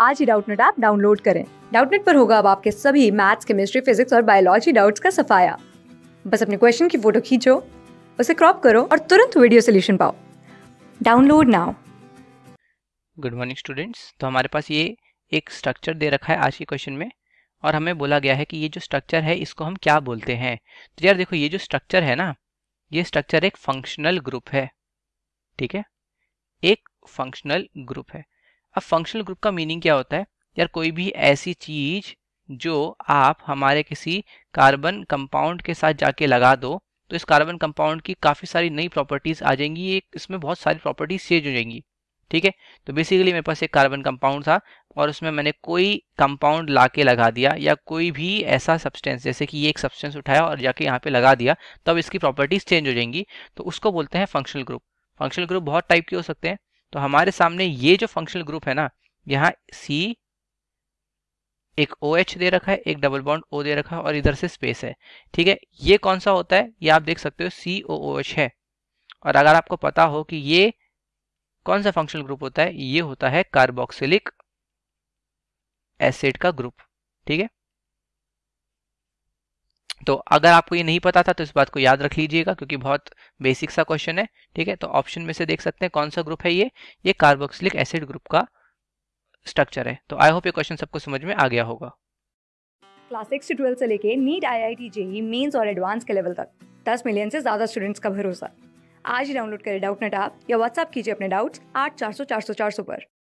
आज ही Doubtnut app download करें डाउटनेट पर होगा अब आपके सभी मैथ्स केमिस्ट्री फिजिक्स और बायोलॉजी डाउट्स का सफाया बस अपने क्वेश्चन की फोटो खींचो उसे क्रॉप करो और तुरंत वीडियो सोल्यूशन पाओ download now good morning students तो हमारे पास ये एक स्ट्रक्चर दे रखा है आज के क्वेश्चन में और हमें बोला गया है कि ये जो स्ट्रक्चर है इसको हम क्या बोलते हैं तो यार देखो ये जो स्ट्रक्चर है ना ये स्ट्रक्चर एक फंक्शनल ग्रुप है ठीक है एक फंक्शनल ग्रुप है अब फंक्शनल ग्रुप का मीनिंग क्या होता है यार कोई भी ऐसी चीज जो आप हमारे किसी कार्बन कंपाउंड के साथ जाके लगा दो तो इस कार्बन कंपाउंड की काफ़ी सारी नई प्रॉपर्टीज़ आ जाएंगी ये इसमें बहुत सारी प्रॉपर्टीज चेंज हो जाएंगी ठीक है तो बेसिकली मेरे पास एक कार्बन कंपाउंड था और उसमें मैंने कोई कंपाउंड ला के लगा दिया या कोई भी ऐसा सब्सटेंस जैसे कि ये एक सब्सटेंस उठाया और जाके यहाँ पे लगा दिया तब इसकी प्रॉपर्टीज़ चेंज हो जाएंगी तो उसको बोलते हैं फंक्शनल ग्रुप फंक्शनल ग्रुप बहुत टाइप के हो सकते हैं तो हमारे सामने ये जो फंक्शनल ग्रुप है ना यहाँ सी एक ओ OH दे रखा है एक डबल बॉन्ड ओ दे रखा है और इधर से स्पेस है ठीक है ये कौन सा होता है ये आप देख सकते हो सी ओ ओ एच है और अगर आपको पता हो कि ये कौन सा फंक्शनल ग्रुप होता है ये होता है कार्बोक्सिलिक एसिड का ग्रुप ठीक है तो अगर आपको ये नहीं पता था तो इस बात को याद रख लीजिएगा क्योंकि बहुत बेसिक सा क्वेश्चन है ठीक है तो ऑप्शन में से देख सकते हैं कौन सा ग्रुप है ये ये कार्बोक्सिलिक एसिड ग्रुप का स्ट्रक्चर है तो आई होप ये क्वेश्चन सबको समझ में आ गया होगा क्लास सिक्स से ट्वेल्थ से लेके NEET I I T JEE mains और एडवांस के लेवल तक दस मिलियन से ज़्यादा स्टूडेंट्स का भरोसा आज ही डाउनलोड करें डाउट नेट आप या व्हाट्सअप कीजिए अपने डाउट्स आठ चार सौ चार सौ चार सौ पर